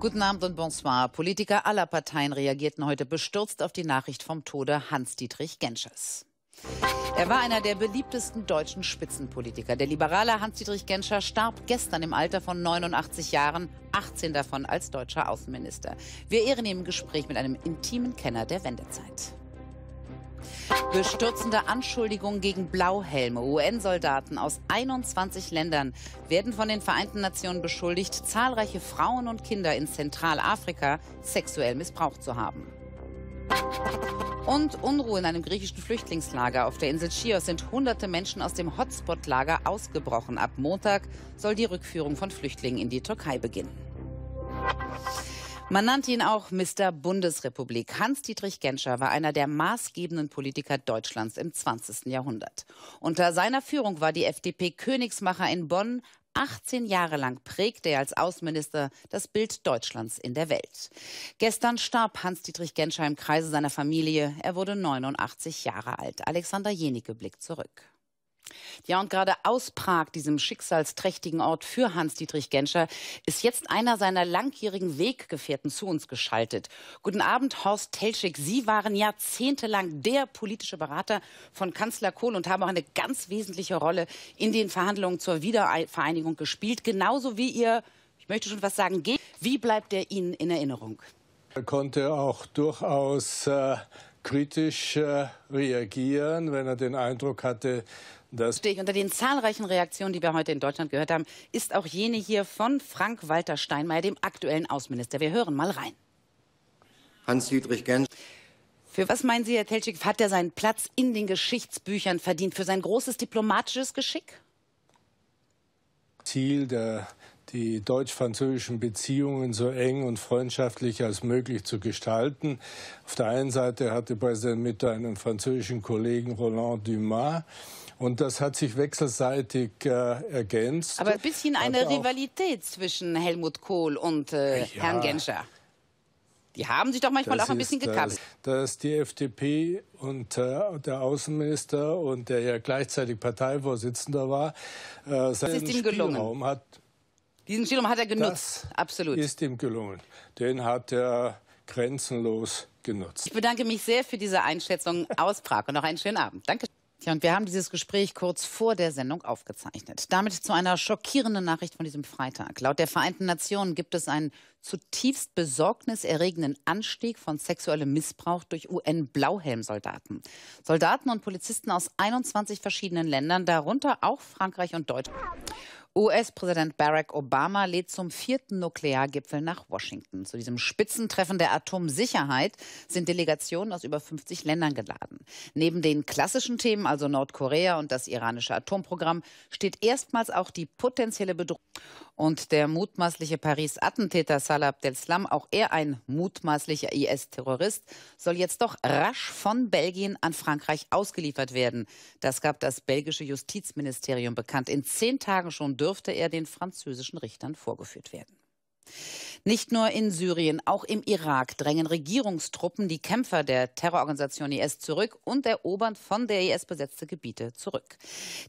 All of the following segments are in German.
Guten Abend und bonsoir. Politiker aller Parteien reagierten heute bestürzt auf die Nachricht vom Tode Hans-Dietrich Genschers. Er war einer der beliebtesten deutschen Spitzenpolitiker. Der liberale Hans-Dietrich Genscher starb gestern im Alter von 89 Jahren, 18 davon als deutscher Außenminister. Wir ehren ihn im Gespräch mit einem intimen Kenner der Wendezeit. Bestürzende Anschuldigungen gegen Blauhelme. UN-Soldaten aus 21 Ländern werden von den Vereinten Nationen beschuldigt, zahlreiche Frauen und Kinder in Zentralafrika sexuell missbraucht zu haben. Und Unruhe in einem griechischen Flüchtlingslager auf der Insel Chios sind hunderte Menschen aus dem Hotspot-Lager ausgebrochen. Ab Montag soll die Rückführung von Flüchtlingen in die Türkei beginnen. Man nannte ihn auch Mr. Bundesrepublik. Hans-Dietrich Genscher war einer der maßgebenden Politiker Deutschlands im 20. Jahrhundert. Unter seiner Führung war die FDP Königsmacher in Bonn. 18 Jahre lang prägte er als Außenminister das Bild Deutschlands in der Welt. Gestern starb Hans-Dietrich Genscher im Kreise seiner Familie. Er wurde 89 Jahre alt. Alexander Jenicke blickt zurück. Ja, und gerade aus Prag, diesem schicksalsträchtigen Ort für Hans-Dietrich Genscher, ist jetzt einer seiner langjährigen Weggefährten zu uns geschaltet. Guten Abend, Horst Telschick. Sie waren jahrzehntelang der politische Berater von Kanzler Kohl und haben auch eine ganz wesentliche Rolle in den Verhandlungen zur Wiedervereinigung gespielt. Genauso wie ihr, ich möchte schon was sagen, geht. Wie bleibt er Ihnen in Erinnerung? Er konnte auch durchaus äh, kritisch äh, reagieren, wenn er den Eindruck hatte, dass. Unter den zahlreichen Reaktionen, die wir heute in Deutschland gehört haben, ist auch jene hier von Frank-Walter Steinmeier, dem aktuellen Außenminister. Wir hören mal rein. Hans-Dietrich Gensch. Für was meinen Sie, Herr Telschik, hat er seinen Platz in den Geschichtsbüchern verdient? Für sein großes diplomatisches Geschick? Ziel der die deutsch-französischen Beziehungen so eng und freundschaftlich als möglich zu gestalten. Auf der einen Seite hatte Präsident Mitterrand einen französischen Kollegen Roland Dumas, und das hat sich wechselseitig äh, ergänzt. Aber ein bisschen eine hat Rivalität zwischen Helmut Kohl und äh, ja, Herrn Genscher. Die haben sich doch manchmal auch ein bisschen gekabelt. Dass, die FDP und äh, der Außenminister und der ja gleichzeitig Parteivorsitzender war, äh, seinen Spielraum hat diesen Stilraum hat er genutzt, das absolut. Ist ihm gelungen. Den hat er grenzenlos genutzt. Ich bedanke mich sehr für diese Einschätzung aus Prag und noch einen schönen Abend. Danke. Ja, und wir haben dieses Gespräch kurz vor der Sendung aufgezeichnet. Damit zu einer schockierenden Nachricht von diesem Freitag. Laut der Vereinten Nationen gibt es einen zutiefst besorgniserregenden Anstieg von sexuellem Missbrauch durch UN-Blauhelmsoldaten. Soldaten und Polizisten aus 21 verschiedenen Ländern, darunter auch Frankreich und Deutschland. US-Präsident Barack Obama lädt zum vierten Nukleargipfel nach Washington. Zu diesem Spitzentreffen der Atomsicherheit sind Delegationen aus über 50 Ländern geladen. Neben den klassischen Themen, also Nordkorea und das iranische Atomprogramm, steht erstmals auch die potenzielle Bedrohung und der mutmaßliche Paris-Attentäter Salah Abdel-Slam, auch er ein mutmaßlicher IS-Terrorist, soll jetzt doch rasch von Belgien an Frankreich ausgeliefert werden. Das gab das belgische Justizministerium bekannt. In zehn Tagen schon dürfte er den französischen Richtern vorgeführt werden. Nicht nur in Syrien, auch im Irak drängen Regierungstruppen die Kämpfer der Terrororganisation IS zurück und erobern von der IS besetzte Gebiete zurück.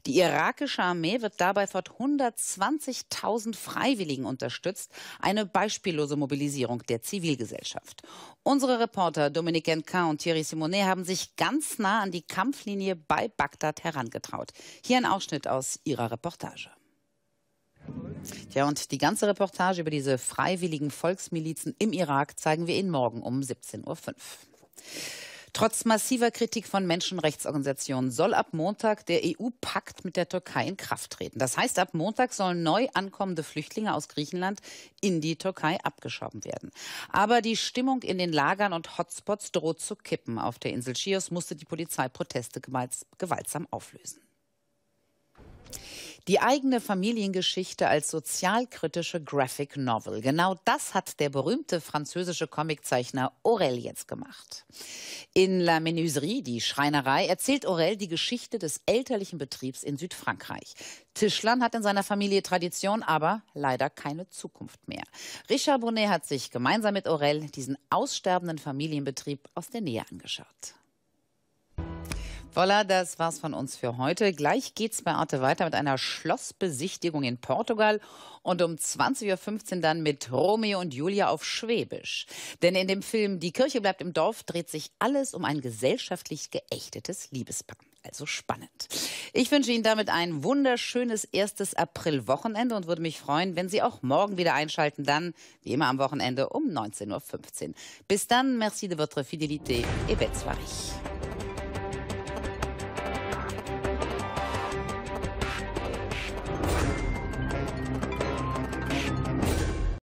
Die irakische Armee wird dabei von 120.000 Freiwilligen unterstützt, eine beispiellose Mobilisierung der Zivilgesellschaft. Unsere Reporter Dominique Enquin und Thierry Simonet haben sich ganz nah an die Kampflinie bei Bagdad herangetraut. Hier ein Ausschnitt aus ihrer Reportage. Tja, und die ganze Reportage über diese freiwilligen Volksmilizen im Irak zeigen wir Ihnen morgen um 17.05 Uhr. Trotz massiver Kritik von Menschenrechtsorganisationen soll ab Montag der EU-Pakt mit der Türkei in Kraft treten. Das heißt, ab Montag sollen neu ankommende Flüchtlinge aus Griechenland in die Türkei abgeschoben werden. Aber die Stimmung in den Lagern und Hotspots droht zu kippen. Auf der Insel Chios musste die Polizei Proteste gewaltsam auflösen. Die eigene Familiengeschichte als sozialkritische Graphic Novel. Genau das hat der berühmte französische Comiczeichner Aurel jetzt gemacht. In La Menuiserie, die Schreinerei, erzählt Aurel die Geschichte des elterlichen Betriebs in Südfrankreich. Tischlern hat in seiner Familie Tradition, aber leider keine Zukunft mehr. Richard Bonnet hat sich gemeinsam mit Aurel diesen aussterbenden Familienbetrieb aus der Nähe angeschaut. Voilà, das war's von uns für heute. Gleich geht's bei Arte weiter mit einer Schlossbesichtigung in Portugal und um 20.15 Uhr dann mit Romeo und Julia auf Schwäbisch. Denn in dem Film Die Kirche bleibt im Dorf dreht sich alles um ein gesellschaftlich geächtetes Liebespaar. Also spannend. Ich wünsche Ihnen damit ein wunderschönes erstes April-Wochenende und würde mich freuen, wenn Sie auch morgen wieder einschalten, dann wie immer am Wochenende um 19.15 Uhr. Bis dann, merci de votre fidélité et bête soirée.